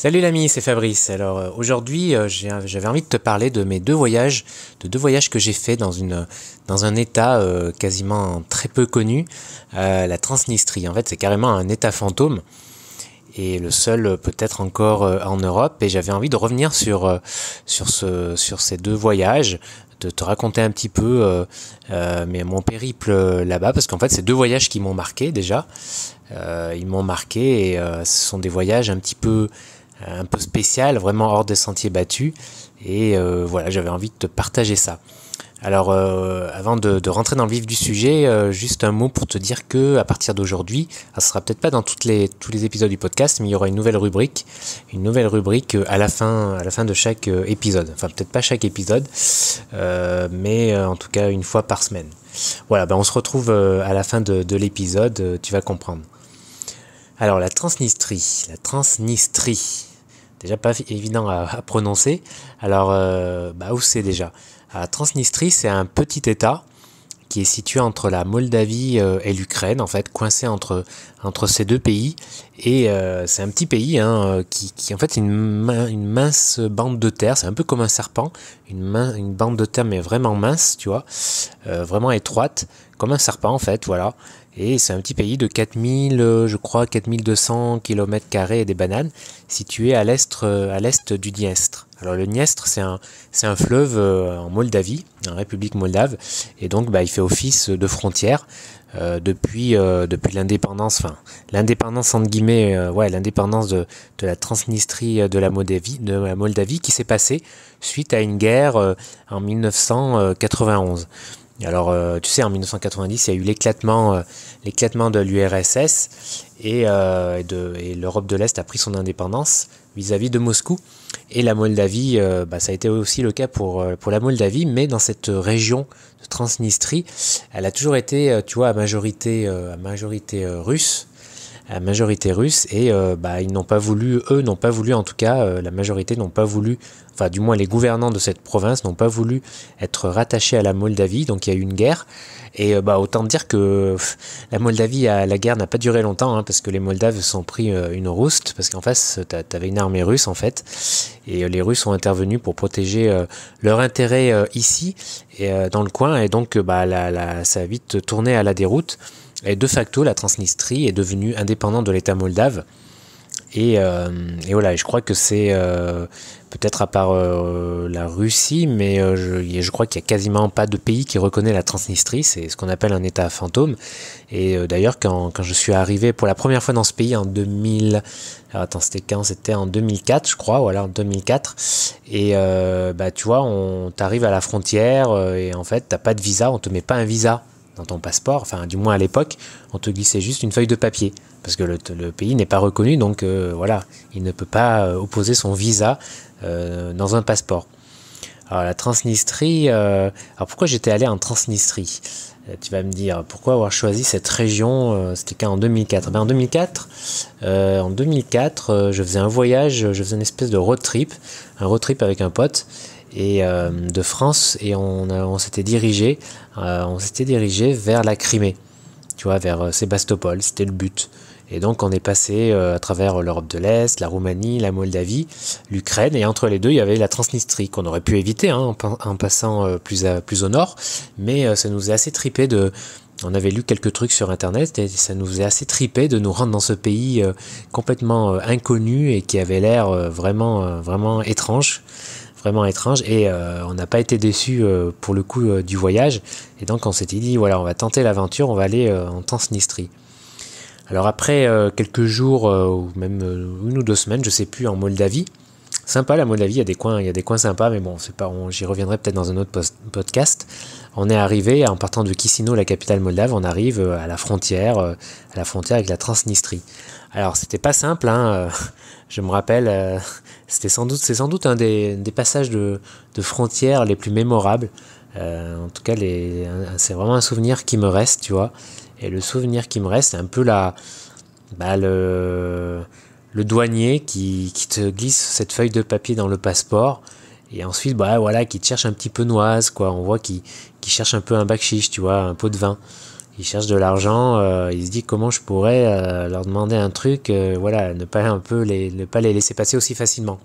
Salut l'ami, c'est Fabrice. Alors euh, aujourd'hui, euh, j'avais envie de te parler de mes deux voyages, de deux voyages que j'ai fait dans une dans un état euh, quasiment très peu connu, la Transnistrie. En fait, c'est carrément un état fantôme et le seul peut-être encore en Europe. Et j'avais envie de revenir sur sur ce sur ces deux voyages, de te raconter un petit peu mais mon périple là-bas parce qu'en fait, c'est deux voyages qui m'ont marqué déjà. ils m'ont marqué et ce sont des voyages un petit peu un peu spécial, vraiment hors des sentiers battus. Et euh, voilà, j'avais envie de te partager ça. Alors, euh, avant de, rentrer dans le vif du sujet, euh, juste un mot pour te dire que à partir d'aujourd'hui, ce sera peut-être pas dans les, tous les épisodes du podcast, mais il y aura une nouvelle rubrique, une nouvelle rubrique à la fin, à la fin de chaque épisode. Enfin, peut-être pas chaque épisode, mais en tout cas une fois par semaine. Voilà, ben on se retrouve à la fin de, de l'épisode, tu vas comprendre. Alors, la Transnistrie, la Transnistrie, déjà pas évident à, prononcer. Alors, euh, bah, où c'est déjà Transnistrie, c'est un petit État qui est situé entre la Moldavie euh, et l'Ukraine, en fait, coincé entre, entre ces deux pays. Et euh, c'est un petit pays hein, qui, qui, en fait, une, une mince bande de terre, c'est un peu comme un serpent, une, une bande de terre, mais vraiment mince, tu vois, vraiment étroite, comme un serpent, en fait, voilà, et c'est un petit pays de 4000, euh, je crois, 4200 km et des bananes, situé à l'est, euh, à l'est du Dniestre. Alors le Dniestre, c'est un, c'est un fleuve euh, en Moldavie, en République moldave, et donc bah, il fait office de frontière depuis, depuis l'indépendance, enfin l'indépendance entre guillemets, ouais, l'indépendance de, la Transnistrie de la Moldavie, de la Moldavie qui s'est passée suite à une guerre en 1991. Alors, euh, tu sais, en 1990, il y a eu l'éclatement, euh, l'éclatement de l'URSS et, euh, l'Europe de l'Est a pris son indépendance vis-à-vis de Moscou. Et la Moldavie, euh, bah, ça a été aussi le cas pour, pour la Moldavie, mais dans cette région de Transnistrie, elle a toujours été, tu vois, à majorité, à majorité russe la majorité russe et euh, bah, ils n'ont pas voulu, eux n'ont pas voulu en tout cas, euh, la majorité n'ont pas voulu, enfin du moins les gouvernants de cette province n'ont pas voulu être rattachés à la Moldavie, donc il y a eu une guerre et euh, bah, autant dire que la Moldavie, la guerre n'a pas duré longtemps hein, parce que les Moldaves sont pris une rouste parce qu'en face tu avais une armée russe en fait et les Russes ont intervenu pour protéger leur intérêt ici et dans le coin et donc bah, ça a vite tourné à la déroute. Et de facto, la Transnistrie est devenue indépendante de l'État moldave. Et, euh, voilà, je crois que c'est euh, peut-être à part euh, la Russie, mais je, crois qu'il n'y a quasiment pas de pays qui reconnaît la Transnistrie, c'est ce qu'on appelle un État fantôme. Et d'ailleurs, quand, je suis arrivé pour la première fois dans ce pays en 2000, alors attends, c'était quand C'était en 2004, je crois, voilà, en 2004. Et bah, tu vois, on t'arrive à la frontière et en fait, t'as pas de visa, on te met pas un visa dans ton passeport, enfin du moins à l'époque, on te glissait juste une feuille de papier, parce que le, pays n'est pas reconnu, donc euh, voilà, il ne peut pas euh, opposer son visa euh, dans un passeport. Alors la Transnistrie, alors pourquoi j'étais allé en Transnistrie Tu vas me dire, pourquoi avoir choisi cette région C'était quand en 2004 eh ben, En 2004, en 2004 je faisais un voyage, je faisais une espèce de road trip, un road trip avec un pote, et euh, de France et on, euh, on s'était dirigé euh, on s'était dirigé vers la Crimée tu vois vers Sébastopol c'était le but et donc on est passé à travers l'Europe de l'Est la Roumanie la Moldavie l'Ukraine et entre les deux il y avait la Transnistrie qu'on aurait pu éviter hein, en, passant plus à, plus au nord mais ça nous est assez tripé de on avait lu quelques trucs sur internet et ça nous faisait assez triper de nous rendre dans ce pays complètement inconnu et qui avait l'air vraiment vraiment étrange vraiment étrange et euh, on n'a pas été déçu euh, pour le coup euh, du voyage et donc on s'était dit voilà on va tenter l'aventure on va aller en Transnistrie alors après quelques jours ou même une ou deux semaines je sais plus en Moldavie sympa la Moldavie il y a des coins il y a des coins sympas mais bon c'est pas j'y reviendrai peut-être dans un autre podcast on est arrivé, en partant de Kisino, la capitale moldave, on arrive euh, à la frontière, euh, à la frontière avec la Transnistrie. Alors, c'était pas simple, hein, euh, je me rappelle, c'était sans doute, c'est sans doute un des, passages de, frontières les plus mémorables. en tout cas, c'est vraiment un souvenir qui me reste, tu vois. Et le souvenir qui me reste, c'est un peu la, bah, le, douanier qui, qui te glisse cette feuille de papier dans le passeport et ensuite, bah voilà, qui cherche un petit peu noise, quoi. On voit qu'il qu cherche un peu un bac chiche, tu vois, un pot de vin. Il cherche de l'argent, ils euh, il se dit comment je pourrais euh, leur demander un truc, euh, voilà, ne pas un peu les, ne pas les laisser passer aussi facilement.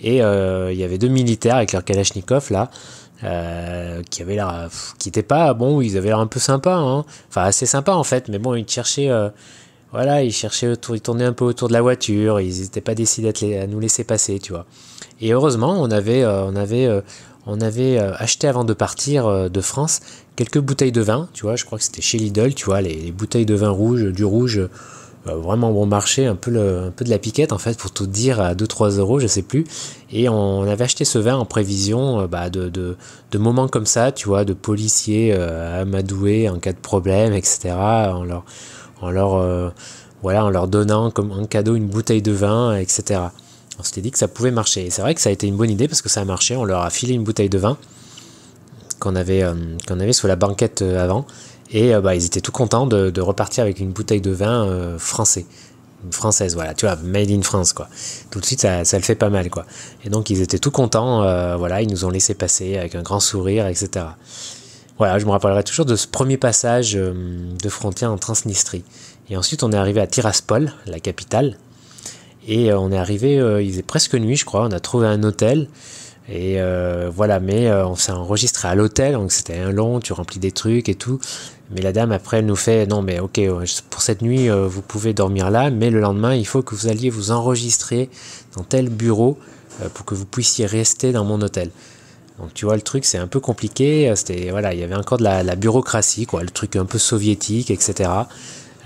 Et il y avait deux militaires avec leur Kalachnikov là, qui avaient l'air, qui n'étaient pas, bon, ils avaient l'air un peu sympa, hein. enfin assez sympa en fait, mais bon, ils cherchaient, voilà, ils cherchaient autour, ils tournaient un peu autour de la voiture, ils n'étaient pas décidés à, nous laisser passer, tu vois. Et heureusement, on avait, euh, on avait, euh, on avait euh, acheté avant de partir de France quelques bouteilles de vin, tu vois. Je crois que c'était chez Lidl, tu vois, les, bouteilles de vin rouge, du rouge, vraiment bon marché, un peu, un peu de la piquette en fait, pour tout dire, à 2-3 euros, je sais plus. Et on avait acheté ce vin en prévision bah, de, de, moments comme ça, tu vois, de policiers amadoués en cas de problème, etc. On en leur, euh, voilà, en leur donnant comme un cadeau une bouteille de vin, etc. On s'était dit que ça pouvait marcher. Et c'est vrai que ça a été une bonne idée parce que ça a marché. On leur a filé une bouteille de vin qu'on avait, euh, avait sous la banquette euh, avant. Et bah, ils étaient tout contents de, repartir avec une bouteille de vin français française, voilà, tu vois, made in France, quoi. Tout de suite, ça, le fait pas mal, quoi. Et donc, ils étaient tout contents, voilà, ils nous ont laissé passer avec un grand sourire, etc. Voilà, je me rappellerai toujours de ce premier passage euh, de frontière en Transnistrie. Et ensuite, on est arrivé à Tiraspol, la capitale. Et euh, on est arrivé, euh, il est presque nuit, je crois. On a trouvé un hôtel. Et voilà, mais on s'est enregistré à l'hôtel, donc c'était un long, tu remplis des trucs et tout. Mais la dame, après, elle nous fait Non, mais ok, pour cette nuit, vous pouvez dormir là, mais le lendemain, il faut que vous alliez vous enregistrer dans tel bureau pour que vous puissiez rester dans mon hôtel. Donc tu vois, le truc, c'est un peu compliqué. Euh, c'était voilà, il y avait encore de la, bureaucratie, quoi, le truc un peu soviétique, etc.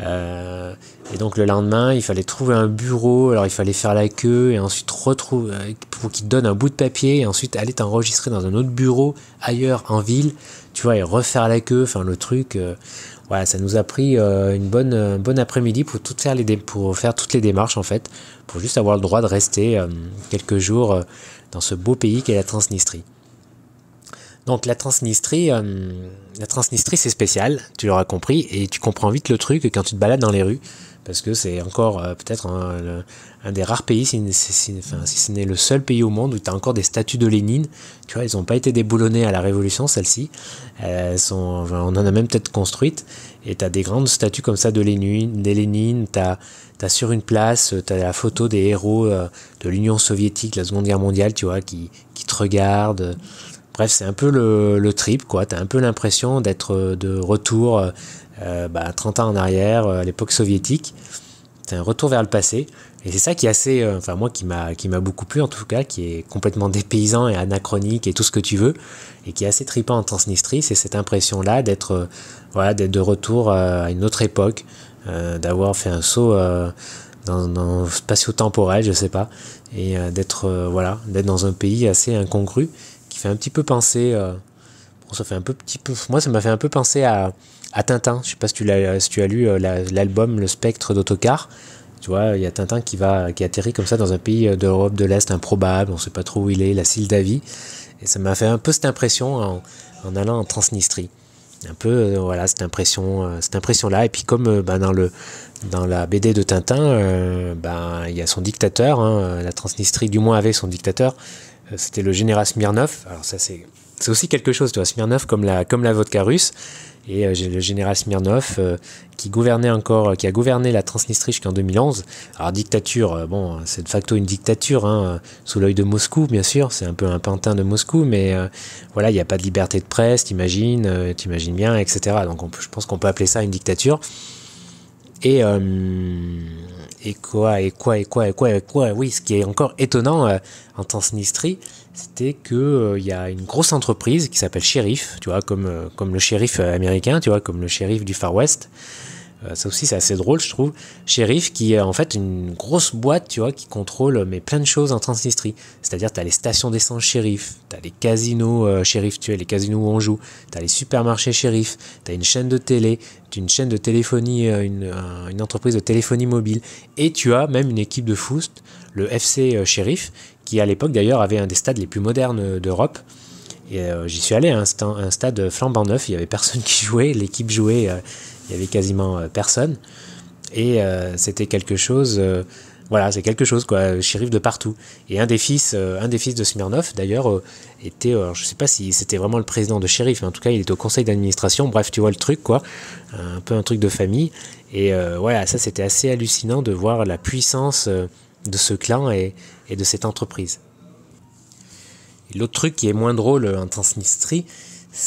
Euh, et donc le lendemain, il fallait trouver un bureau. Alors il fallait faire la queue et ensuite retrouver euh, pour qu'ils te donnent un bout de papier et ensuite aller t'enregistrer dans un autre bureau ailleurs en ville. Tu vois, et refaire la queue. Enfin le truc, voilà, ça nous a pris une bonne, bonne après-midi pour tout faire les pour faire toutes les démarches en fait, pour juste avoir le droit de rester quelques jours dans ce beau pays qu'est la Transnistrie. Donc la Transnistrie, euh, la Transnistrie c'est spécial, tu l'auras compris, et tu comprends vite le truc quand tu te balades dans les rues, parce que c'est encore euh, peut-être un, des rares pays, si, ce n'est le seul pays au monde où tu as encore des statues de Lénine. Tu vois, ils n'ont pas été déboulonnées à la Révolution, celles-ci. sont, enfin, on en a même peut-être construites, et tu as des grandes statues comme ça de Lénine, des tu as, as, sur une place, tu as la photo des héros euh, de l'Union soviétique, la Seconde Guerre mondiale, tu vois, qui, qui te regardent. Bref, c'est un peu le, trip, quoi. T'as un peu l'impression d'être euh, de retour 30 euh, euh, bah, ans en arrière, à l'époque soviétique. C'est un retour vers le passé. Et c'est ça qui est assez, enfin moi qui m'a qui m'a beaucoup plu en tout cas, qui est complètement dépaysant et anachronique et tout ce que tu veux, et qui est assez tripant en Transnistrie, c'est cette impression là d'être voilà d'être de retour à une autre époque, d'avoir fait un saut dans, dans spatio-temporel, je sais pas, et d'être voilà d'être dans un pays assez incongru qui fait un petit peu penser. Euh, bon, ça fait un peu petit peu. Moi, ça m'a fait un peu penser à, Tintin. Je sais pas si tu tu as lu euh, l'album Le Spectre d'Autocar. Tu vois, il y a Tintin qui va, qui atterrit comme ça dans un pays euh, d'Europe de l'Est improbable. On sait pas trop où il est, la Sildavie. Et ça m'a fait un peu cette impression en, allant en Transnistrie un peu voilà cette impression cette impression là et puis comme bah, dans le dans la BD de Tintin ben il y a son dictateur hein, la Transnistrie du moins avait son dictateur euh, c'était le Général Smirnov. Alors ça c'est aussi quelque chose, tu Smirnov comme la, comme la vodka russe. Et euh, le général Smirnov euh, qui gouvernait encore, qui a gouverné la Transnistrie jusqu'en 2011. Alors dictature, bon, c'est de facto une dictature, hein, sous l'œil de Moscou, bien sûr. C'est un peu un pantin de Moscou, mais voilà, il n'y a pas de liberté de presse, t'imagines, t'imagines bien, etc. Donc je pense qu'on peut appeler ça une dictature. Et, euh, et quoi, et quoi, et quoi, et quoi, et quoi, oui, ce qui est encore étonnant euh, en Transnistrie, c'était qu'il il euh, y a une grosse entreprise qui s'appelle Sheriff, tu vois, comme, comme le shérif américain, tu vois, comme le shérif du Far West, euh, ça aussi c'est assez drôle je trouve, Sheriff qui est en fait une grosse boîte tu vois qui contrôle euh, mais plein de choses en Transnistrie. C'est-à-dire tu as les stations d'essence Sheriff, tu as les casinos Sheriff, euh, tu as les casinos où on joue, tu as les supermarchés Sheriff, tu as une chaîne de télé, as une chaîne de téléphonie, une, entreprise de téléphonie mobile et tu as même une équipe de foot, le FC Sheriff qui à l'époque d'ailleurs avait un des stades les plus modernes d'Europe. Et j'y suis allé à hein, un, stade flambant neuf, il y avait personne qui jouait, l'équipe jouait il y avait quasiment euh, personne. Et euh, c'était quelque chose euh, voilà, c'est quelque chose, quoi, shérif de partout. Et un des fils, un des fils de Smirnov, d'ailleurs, était, Je je sais pas si c'était vraiment le président de shérif, mais en tout cas, il était au conseil d'administration. Bref, tu vois le truc, quoi, un peu un truc de famille. Et voilà, ça, c'était assez hallucinant de voir la puissance de ce clan et, et de cette entreprise. L'autre truc qui est moins drôle en Transnistrie,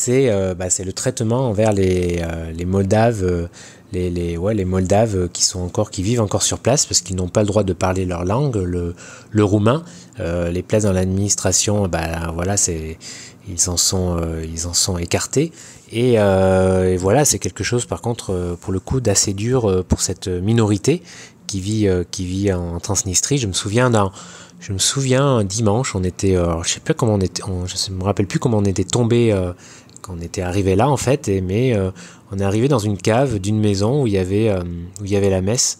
euh, bah, c'est le traitement envers les, euh, les Moldaves, euh, les, les, ouais, les Moldaves qui, sont encore, qui vivent encore sur place parce qu'ils n'ont pas le droit de parler leur langue, le, le roumain. les places dans l'administration, bah, voilà, ils, en sont, ils en sont écartés. Et, voilà, c'est quelque chose par contre, pour le coup, d'assez dur pour cette minorité qui vit, qui vit en Transnistrie. Je me souviens d'un je me souviens dimanche, on était, euh, je sais plus comment on était, je me rappelle plus comment on était tombé euh, quand on était arrivé là en fait, mais euh, on est arrivé dans une cave d'une maison où il y avait où il y avait la messe,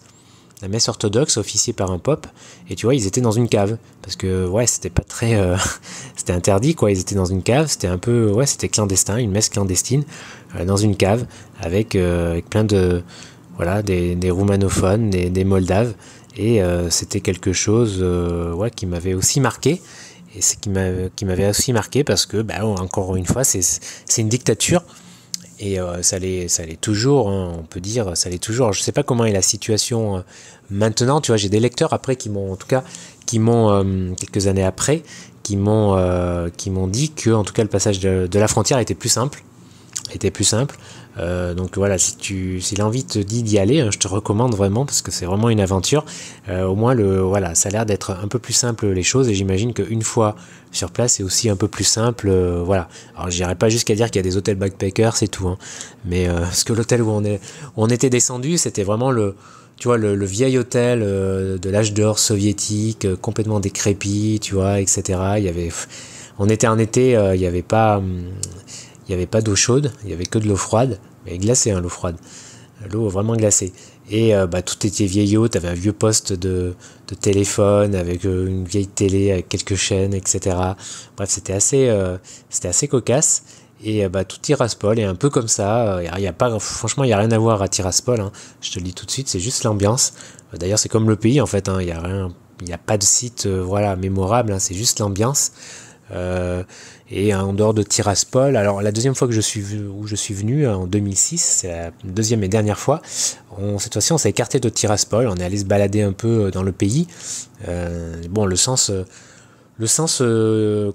la messe orthodoxe officiée par un pop, et tu vois ils étaient dans une cave parce que ouais c'était pas très, c'était interdit quoi, ils étaient dans une cave, c'était un peu ouais c'était clandestin, une messe clandestine dans une cave avec plein de voilà des, roumanophones, des moldaves et euh, c'était quelque chose euh, ouais, qui m'avait aussi marqué et c'est qui m'avait aussi marqué parce que bah, oh, encore une fois c'est une dictature et euh, ça l'est toujours hein, on peut dire ça l'est toujours Je je sais pas comment est la situation maintenant tu vois j'ai des lecteurs après qui m'ont en tout cas qui m'ont quelques années après qui m'ont qui m'ont dit que en tout cas le passage de, de, la frontière était plus simple était plus simple euh, donc voilà, si, tu, si l'envie te dit d'y aller, hein, je te recommande vraiment parce que c'est vraiment une aventure. Euh, au moins, le, voilà, ça a l'air d'être un peu plus simple les choses et j'imagine qu'une fois sur place, c'est aussi un peu plus simple. Euh, voilà. Alors, j'irai pas jusqu'à dire qu'il y a des hôtels backpackers, c'est tout. Hein. Mais parce que l'hôtel où on, est, on était descendu, c'était vraiment le tu vois, le, vieil hôtel de l'âge d'or soviétique, complètement décrépit, tu vois, etc. Il y avait, on était en été, il n'y avait pas, hum, il n'y avait pas d'eau chaude, il n'y avait que de l'eau froide, mais glacée, hein, l'eau froide. L'eau vraiment glacée. Et euh, bah, tout était vieillot, tu avais un vieux poste de, téléphone avec euh, une vieille télé, avec quelques chaînes, etc. Bref, c'était assez, euh, c'était assez cocasse. Et bah, tout Tiraspol est un peu comme ça. Il y a pas, franchement, il n'y a rien à voir à Tiraspol. Hein. Je te le dis tout de suite, c'est juste l'ambiance. D'ailleurs, c'est comme le pays en fait. Il hein. n'y a, a pas de site voilà, mémorable, hein. c'est juste l'ambiance. Et en dehors de Tiraspol, alors la deuxième fois que je suis, où je suis venu, en 2006, c'est la deuxième et dernière fois, cette fois-ci on s'est écarté de Tiraspol, on est allé se balader un peu euh, dans le pays. Euh, bon, le sens, euh, le sens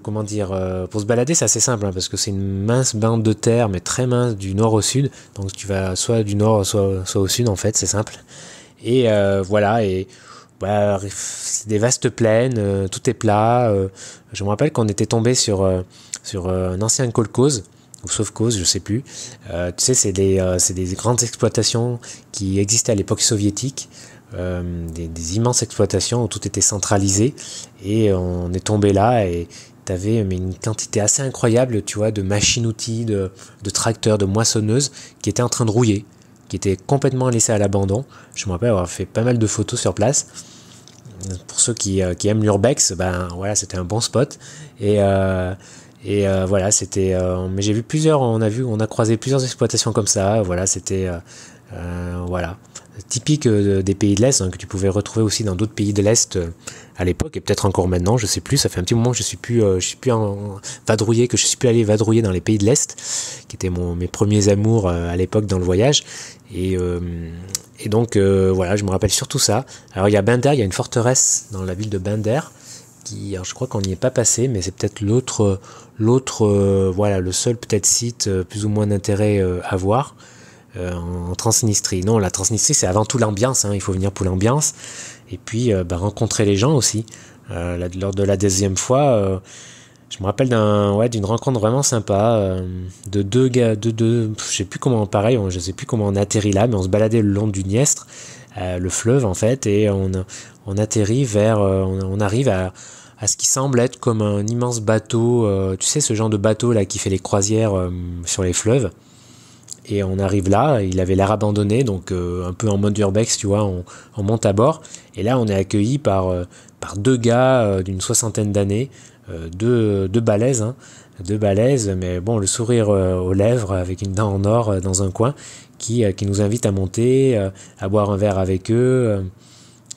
comment dire, pour se balader c'est assez simple, hein, parce que c'est une mince bande de terre, mais très mince, du nord au sud. Donc tu vas soit du nord, soit, soit au sud en fait, c'est simple. Et voilà, et bah, c'est des vastes plaines, euh, tout est plat. Euh, je me rappelle qu'on était tombé sur, euh, sur un ancien colcause, ou sauf cause, je sais plus. tu sais, c'est des, des, grandes exploitations qui existaient à l'époque soviétique. Des, immenses exploitations où tout était centralisé et on est tombé là et tu avais une quantité assez incroyable tu vois de machines-outils de, de tracteurs de moissonneuses qui étaient en train de rouiller qui étaient complètement laissés à l'abandon je me rappelle avoir fait pas mal de photos sur place pour ceux euh, qui, aiment l'urbex, ben voilà, c'était un bon spot. Et, euh, et euh, voilà, c'était. mais j'ai vu plusieurs, on a vu, on a croisé plusieurs exploitations comme ça. Voilà, c'était. voilà typique euh, des pays de l'Est, hein, que tu pouvais retrouver aussi dans d'autres pays de l'Est euh, à l'époque, et peut-être encore maintenant, je sais plus, ça fait un petit moment que je suis euh, suis plus en que je suis plus allé vadrouiller dans les pays de l'Est, qui étaient mes premiers amours à l'époque dans le voyage, et, donc voilà, je me rappelle surtout ça. Alors il y a Binder, il y a une forteresse dans la ville de Binder, qui, je crois qu'on n'y est pas passé, mais c'est peut-être l'autre, l'autre, voilà, le seul peut-être site plus ou moins d'intérêt à voir. Euh, en Transnistrie. Non, la Transnistrie, c'est avant tout l'ambiance. Hein. Il faut venir pour l'ambiance. Et puis, euh, bah, rencontrer les gens aussi. Euh, lors de la deuxième fois, je me rappelle d'un, ouais, d'une rencontre vraiment sympa. de deux gars, de deux, je sais plus comment, pareil, je sais plus comment on atterrit là, mais on se baladait le long du Niestre, le fleuve en fait, et on, atterrit vers, on, arrive à, à ce qui semble être comme un immense bateau, tu sais, ce genre de bateau là qui fait les croisières sur les fleuves. Et on arrive là, il avait l'air abandonné, donc euh, un peu en mode urbex, tu vois, on, monte à bord. Et là, on est accueilli par, euh, par deux gars euh, d'une soixantaine d'années, deux, hein. deux balaises, mais bon, le sourire aux lèvres, avec une dent en or dans un coin, qui, qui nous invite à monter, à boire un verre avec eux.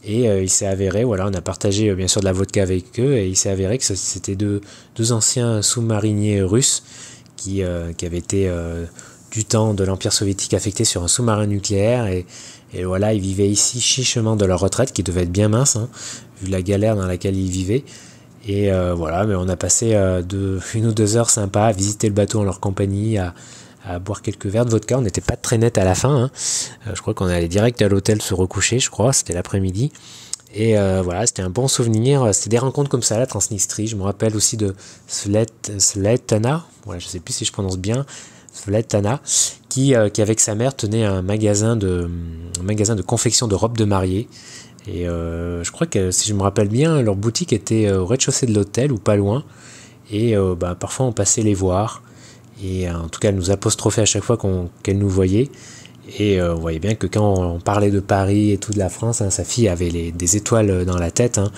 Et il s'est avéré, voilà, on a partagé bien sûr de la vodka avec eux, et il s'est avéré que c'était deux, deux, anciens sous-mariniers russes qui, qui avaient été du temps de l'Empire soviétique affecté sur un sous-marin nucléaire et, voilà, ils vivaient ici chichement de leur retraite qui devait être bien mince, hein, vu la galère dans laquelle ils vivaient. Et euh, voilà, mais on a passé euh, une ou deux heures sympas à visiter le bateau en leur compagnie, à, boire quelques verres de vodka. On n'était pas très net à la fin. Hein. Euh, je crois qu'on allait direct à l'hôtel se recoucher, je crois, c'était l'après-midi. Et voilà, c'était un bon souvenir. C'était des rencontres comme ça, la Transnistrie. Je me rappelle aussi de Sletana, voilà, je sais plus si je prononce bien, qui, euh, qui avec sa mère tenait un magasin de, magasin de confection de robes de mariée. Et euh, je crois que, si je me rappelle bien, leur boutique était euh, au rez-de-chaussée de, l'hôtel ou pas loin. Et bah, parfois, on passait les voir. Et en tout cas, elle nous apostrophait à chaque fois qu'elle nous voyait. Et euh, on voyait bien que quand on parlait de Paris et tout de la France, hein, sa fille avait des étoiles euh, dans la tête. Hein.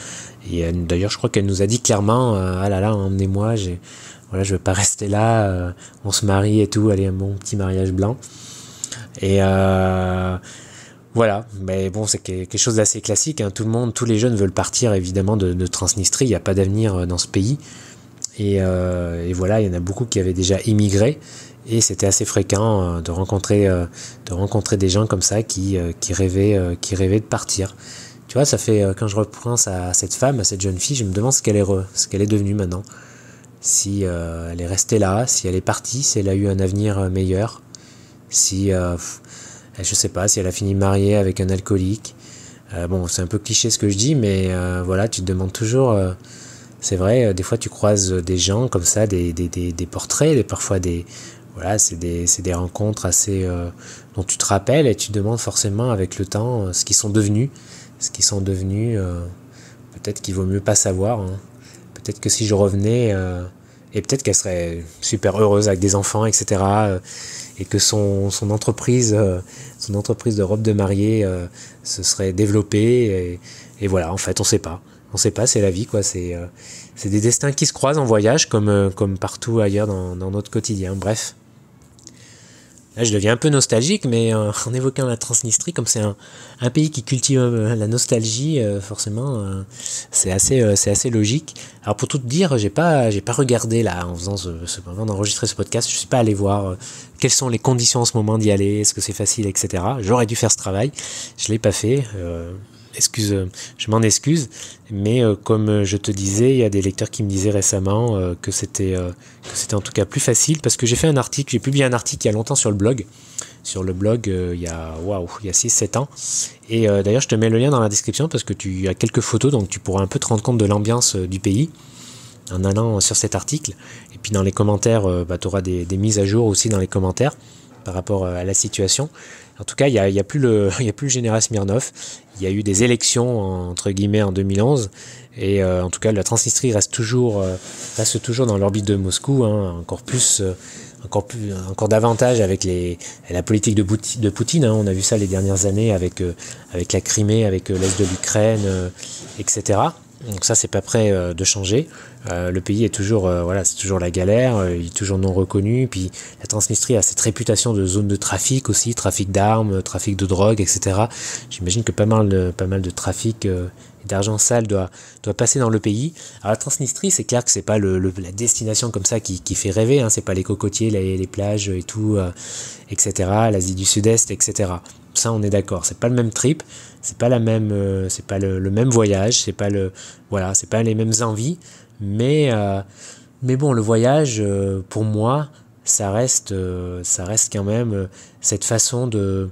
et euh, d'ailleurs, je crois qu'elle nous a dit clairement Ah là là, emmenez-moi, je ne veux pas rester là, on se marie et tout, allez, un bon petit mariage blanc. Et voilà, mais bon, c'est quelque chose d'assez classique. Hein. tout le monde, tous les jeunes veulent partir évidemment de, Transnistrie, il n'y a pas d'avenir dans ce pays. et voilà, il y en a beaucoup qui avaient déjà immigré. Et c'était assez fréquent euh, de rencontrer, euh, de rencontrer des gens comme ça qui, euh, qui, rêvaient, qui rêvaient de partir. Tu vois, ça fait, quand je repense à cette femme, à cette jeune fille, je me demande ce qu'elle est, ce qu'elle est devenue maintenant. Si elle est restée là, si elle est partie, si elle a eu un avenir meilleur, si, euh, eh, je sais pas, si elle a fini mariée avec un alcoolique. bon, c'est un peu cliché ce que je dis, mais voilà, tu te demandes toujours. c'est vrai, des fois tu croises des gens comme ça, des, des, des, des portraits, parfois des, voilà, c'est des, des, rencontres assez euh, dont tu te rappelles et tu demandes forcément avec le temps euh, ce qu'ils sont devenus, ce qu'ils sont devenus. Euh, peut-être qu'il vaut mieux pas savoir. Hein. Peut-être que si je revenais et peut-être qu'elle serait super heureuse avec des enfants, etc. et que son, entreprise, son entreprise de robe de mariée se serait développée et, voilà. En fait, on sait pas. On sait pas. C'est la vie, quoi. C'est c'est des destins qui se croisent en voyage comme, comme partout ailleurs dans, dans notre quotidien. Bref. Là, je deviens un peu nostalgique, mais euh, en évoquant la Transnistrie, comme c'est un, pays qui cultive euh, la nostalgie, euh, forcément, c'est assez, c'est assez logique. Alors pour tout te dire, j'ai pas, pas regardé là en faisant ce, avant d'enregistrer ce podcast, je suis pas allé voir quelles sont les conditions en ce moment d'y aller, est-ce que c'est facile, etc. J'aurais dû faire ce travail, je l'ai pas fait excuse, euh, je m'en excuse, mais euh, comme euh, je te disais, il y a des lecteurs qui me disaient récemment que c'était en tout cas plus facile parce que j'ai fait un article, j'ai publié un article il y a longtemps sur le blog, sur le blog il y a waouh, il y 6 7 ans et d'ailleurs je te mets le lien dans la description parce que tu as quelques photos donc tu pourras un peu te rendre compte de l'ambiance du pays en allant sur cet article et puis dans les commentaires bah, tu auras des, des mises à jour aussi dans les commentaires par rapport à la situation. En tout cas, il n'y a, y a, plus le, il a plus le général Smirnov. Il y a eu des élections entre guillemets en 2011 et euh, en tout cas, la Transnistrie reste toujours, euh, reste toujours dans l'orbite de Moscou, hein, encore plus. Euh, encore, plus, encore davantage avec les, la politique de, de Poutine. Hein, on a vu ça les dernières années avec, avec la Crimée, avec l'Est de l'Ukraine, etc. Donc ça, c'est pas prêt euh, de changer. Euh, le pays est toujours, euh, voilà, c'est toujours la galère, il est toujours non reconnu. Puis la Transnistrie a cette réputation de zone de trafic aussi, trafic d'armes, trafic de drogue, etc. J'imagine que pas mal de, pas mal de trafic d'argent sale doit, doit passer dans le pays. Alors la Transnistrie, c'est clair que c'est pas la destination comme ça qui, fait rêver. Hein. c'est pas les cocotiers, les, les plages et tout, etc. L'Asie du Sud-Est, etc. Ça, on est d'accord. C'est pas le même trip, c'est pas la même, euh, c'est pas le, même voyage, c'est pas le, voilà, c'est pas les mêmes envies. Mais, euh, mais bon, le voyage, euh, pour moi, ça reste, ça reste quand même cette façon de,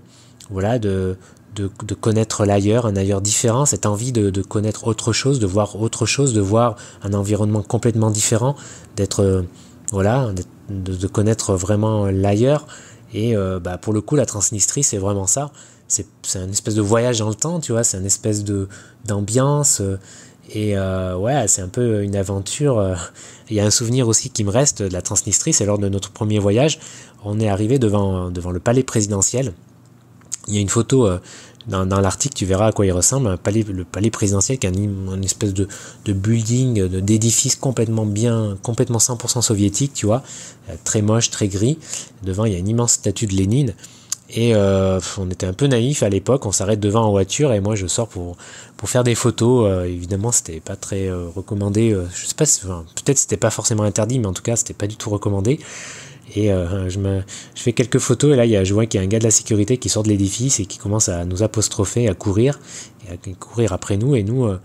voilà, de, de, connaître l'ailleurs, un ailleurs différent, cette envie de, connaître autre chose, de voir autre chose, de voir un environnement complètement différent, d'être, voilà, de, de, connaître vraiment l'ailleurs. Et euh, bah, pour le coup, la Transnistrie, c'est vraiment ça. C'est un espèce de voyage dans le temps, tu vois, c'est une espèce d'ambiance. Euh, et euh, ouais, c'est un peu une aventure. Il y a un souvenir aussi qui me reste de la Transnistrie, c'est lors de notre premier voyage. On est arrivé devant, devant le palais présidentiel. Il y a une photo dans, dans l'article, tu verras à quoi il ressemble. palais, le palais présidentiel qui est un, une espèce de, de building, d'édifice complètement bien, complètement 100% soviétique, tu vois, euh, très moche, très gris. Devant, il y a une immense statue de Lénine. Et euh, on était un peu naïf à l'époque, on s'arrête devant en voiture et moi je sors pour, pour faire des photos. Euh, évidemment, c'était pas très recommandé. je sais pas, peut-être c'était pas forcément interdit, mais en tout cas, c'était pas du tout recommandé. Et euh, je, me, fais quelques photos et là, y a, je vois qu'il y a un gars de la sécurité qui sort de l'édifice et qui commence à nous apostropher, à courir, et à courir après nous. Et nous, euh,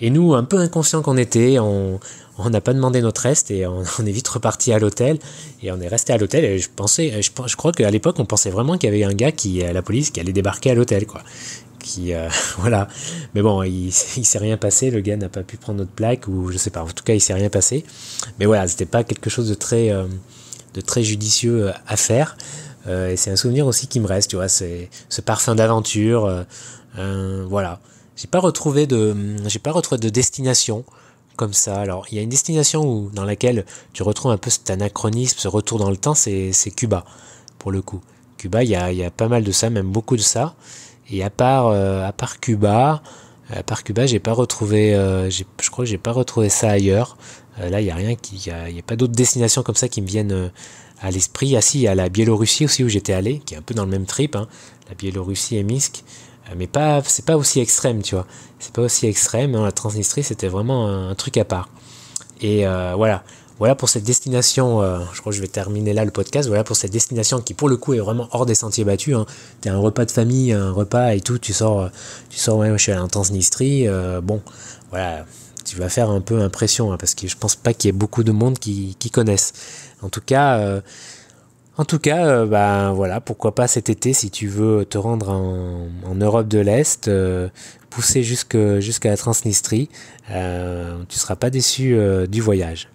et nous un peu inconscients qu'on était, on n'a pas demandé notre reste et on, est vite reparti à l'hôtel. Et on est resté à l'hôtel et je pensais, je, je crois qu'à l'époque, on pensait vraiment qu'il y avait un gars qui, à euh, la police, qui allait débarquer à l'hôtel, quoi qui voilà mais bon il, il s'est rien passé le gars n'a pas pu prendre notre plaque ou je sais pas en tout cas il s'est rien passé mais voilà c'était pas quelque chose de très de très judicieux à euh, faire. Euh, et c'est un souvenir aussi qui me reste, tu vois, c'est ce parfum d'aventure. Euh, voilà. J'ai pas retrouvé de, j'ai pas retrouvé de destination comme ça. Alors, il y a une destination où, dans laquelle tu retrouves un peu cet anachronisme, ce retour dans le temps, c'est Cuba, pour le coup. Cuba, il y a, pas mal de ça, même beaucoup de ça. Et à part, à part Cuba, euh, par Cuba, j'ai pas retrouvé, euh, je crois que j'ai pas retrouvé ça ailleurs. Euh, là, il n'y a rien qui, il a, pas d'autres destinations comme ça qui me viennent à l'esprit. Ah si, il y a la Biélorussie aussi où j'étais allé, qui est un peu dans le même trip, hein, la Biélorussie et Minsk, mais pas, c'est pas aussi extrême, tu vois. C'est pas aussi extrême. la Transnistrie, c'était vraiment un, truc à part. Et voilà. Voilà pour cette destination, euh, je crois que je vais terminer là le podcast, voilà pour cette destination qui pour le coup est vraiment hors des sentiers battus. Hein. Tu as un repas de famille, un repas et tout, tu sors, tu sors, même chez suis Transnistrie, euh, bon, voilà, tu vas faire un peu impression, hein, parce que je pense pas qu'il y ait beaucoup de monde qui, connaissent. En tout cas... Euh, en tout cas, bah, voilà, pourquoi pas cet été si tu veux te rendre en, Europe de l'Est, pousser jusqu'à la Transnistrie, tu ne seras pas déçu du voyage.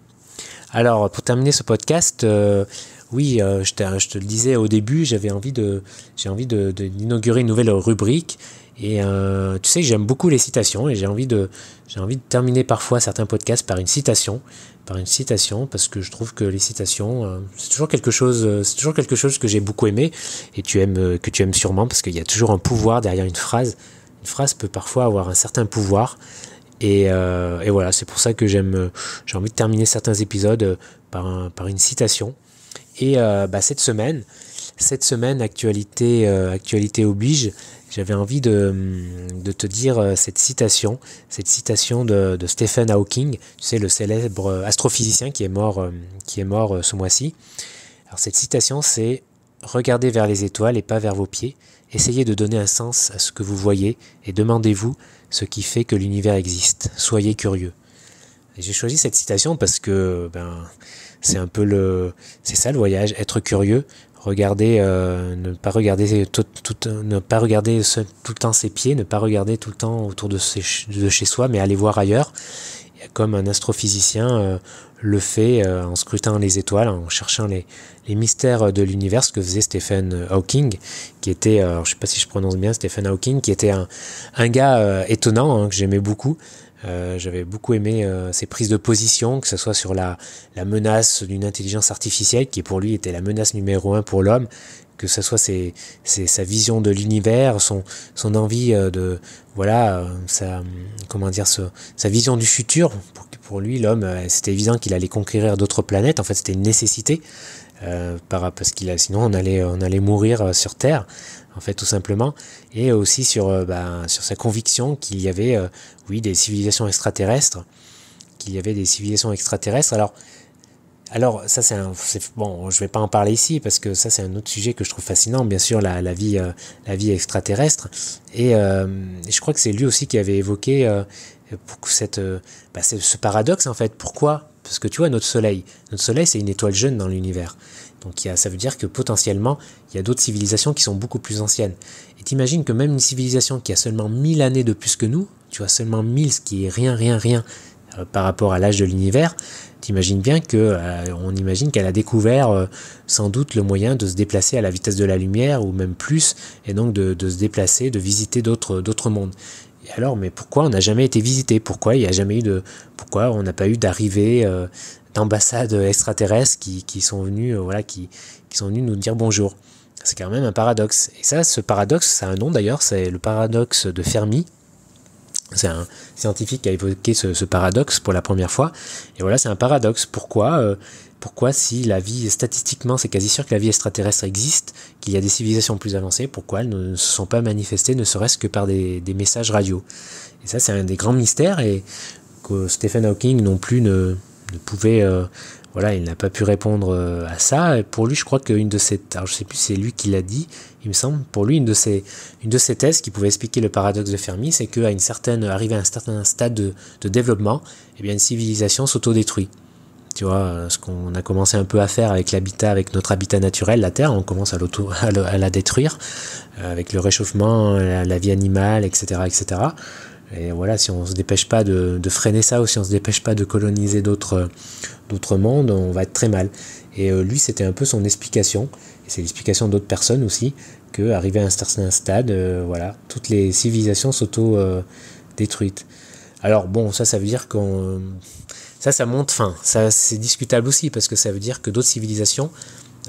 Alors, pour terminer ce podcast, euh, oui, euh, je, te, le disais au début, j'avais envie de, j'ai envie de, d'inaugurer une nouvelle rubrique. Et euh, tu sais, j'aime beaucoup les citations et j'ai envie de, j'ai envie de terminer parfois certains podcasts par une citation, par une citation, parce que je trouve que les citations, c'est toujours quelque chose, c'est toujours quelque chose que j'ai beaucoup aimé et tu aimes, que tu aimes sûrement, parce qu'il y a toujours un pouvoir derrière une phrase. Une phrase peut parfois avoir un certain pouvoir. Euh, et, voilà, c'est pour ça que j'aime, euh, j'ai envie de terminer certains épisodes euh, par, par une citation. Et bah, cette semaine, cette semaine, actualité, actualité oblige, j'avais envie de, hum, te dire cette citation, cette citation de, de, Stephen Hawking, tu sais, le célèbre astrophysicien qui est mort, qui est mort ce mois-ci. Alors cette citation, c'est Regardez vers les étoiles et pas vers vos pieds, essayez de donner un sens à ce que vous voyez et demandez-vous ce qui fait que l'univers existe. Soyez curieux. J'ai choisi cette citation parce que ben, c'est un peu le... C'est ça le voyage, être curieux, regarder, euh, ne pas regarder tout, tout, ne pas regarder tout le temps ses pieds, ne pas regarder tout le temps autour de, chez soi, mais aller voir ailleurs. comme un astrophysicien, euh, le fait euh, en scrutant les étoiles, en cherchant les, mystères de l'univers, que faisait Stephen euh, Hawking, qui était, euh, je sais pas si je prononce bien Stephen Hawking, qui était un, gars étonnant, hein, que j'aimais beaucoup, j'avais beaucoup aimé ses prises de position, que ce soit sur la, la menace d'une intelligence artificielle, qui pour lui était la menace numéro un pour l'homme, que ce soit ses, sa vision de l'univers, son, son envie euh, de voilà euh, sa comment dire ce, sa vision du futur. Pour, lui, l'homme, euh, c'était évident qu'il allait conquérir d'autres planètes. En fait, c'était une nécessité euh, parce qu'il sinon on allait on allait mourir sur Terre en fait tout simplement et aussi sur bah, sur sa conviction qu'il y avait oui des civilisations extraterrestres qu'il y avait des civilisations extraterrestres alors alors ça c'est un bon je vais pas en parler ici parce que ça c'est un autre sujet que je trouve fascinant bien sûr la, la vie euh, la vie extraterrestre et euh, je crois que c'est lui aussi qui avait évoqué euh, cette bah, ce paradoxe en fait pourquoi parce que tu vois notre soleil notre soleil c'est une étoile jeune dans l'univers donc y a, ça veut dire que potentiellement il y a d'autres civilisations qui sont beaucoup plus anciennes et t'imagines que même une civilisation qui a seulement 1000 années de plus que nous tu vois seulement 1000 ce qui est rien rien rien par rapport à l'âge de l'univers imagine bien euh, on imagine qu'elle a découvert euh, sans doute le moyen de se déplacer à la vitesse de la lumière ou même plus, et donc de, se déplacer, de visiter d'autres mondes. Et alors, mais pourquoi on n'a jamais été visité Pourquoi il n'y a jamais eu de pourquoi on n'a pas eu d'arrivée euh, d'ambassades extraterrestres qui, sont venus voilà qui sont venus nous dire bonjour C'est quand même un paradoxe. Et ça, ce paradoxe, ça a un nom d'ailleurs, c'est le paradoxe de Fermi. C'est un scientifique qui a évoqué ce, paradoxe pour la première fois. Et voilà, c'est un paradoxe. Pourquoi euh, pourquoi si la vie, statistiquement, c'est quasi sûr que la vie extraterrestre existe, qu'il y a des civilisations plus avancées, pourquoi elles ne se sont pas manifestées, ne serait-ce que par des, messages radio Et ça, c'est un des grands mystères et que Stephen Hawking non plus ne, ne pouvait euh, voilà, il n'a pas pu répondre euh, à ça. pour lui, je crois qu'une de ses, je sais plus, c'est lui qui l'a dit, il me semble. Pour lui, une de ses, une de thèses qui pouvait expliquer le paradoxe de Fermi, c'est qu'à une certaine, à un certain stade de, développement, eh bien, une civilisation s'autodétruit. Tu vois, euh, ce qu'on a commencé un peu à faire avec l'habitat, avec notre habitat naturel, la Terre, on commence à, l'auto, à, la détruire, euh, avec le réchauffement, la, la vie animale, etc., etc. Et voilà, si on ne se dépêche pas de, freiner ça ou si on ne se dépêche pas de coloniser d'autres mondes, on va être très mal. Et euh, lui, c'était un peu son explication, et c'est l'explication d'autres personnes aussi, que à un certain stade, euh, voilà, toutes les civilisations s'auto-détruites. Euh, Alors bon, ça, ça veut dire qu'on... Ça, ça monte fin. Ça, c'est discutable aussi, parce que ça veut dire que d'autres civilisations,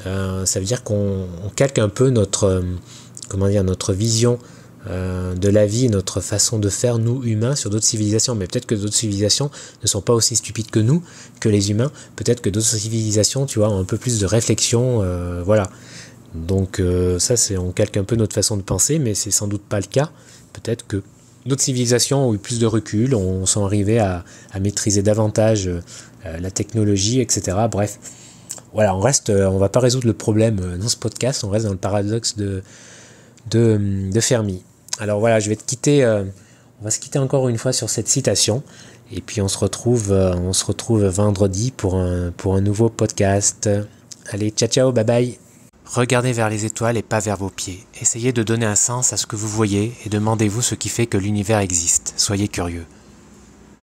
ça veut dire qu'on calque un peu notre, comment dire, notre vision euh, de la vie, notre façon de faire, nous humains, sur d'autres civilisations. Mais peut-être que d'autres civilisations ne sont pas aussi stupides que nous, que les humains. Peut-être que d'autres civilisations, tu vois, ont un peu plus de réflexion. Euh, voilà. Donc euh, ça, c'est on calque un peu notre façon de penser, mais c'est sans doute pas le cas. Peut-être que d'autres civilisations ont eu plus de recul, on, sont arrivés à, maîtriser davantage la technologie, etc. Bref, voilà, on reste, on va pas résoudre le problème dans ce podcast, on reste dans le paradoxe de Fermi. Alors voilà, je vais te quitter. Euh, on va se quitter encore une fois sur cette citation. Et puis on se retrouve, euh, on se retrouve vendredi pour un, pour un nouveau podcast. Allez, ciao ciao, bye bye. Regardez vers les étoiles et pas vers vos pieds. Essayez de donner un sens à ce que vous voyez et demandez-vous ce qui fait que l'univers existe. Soyez curieux.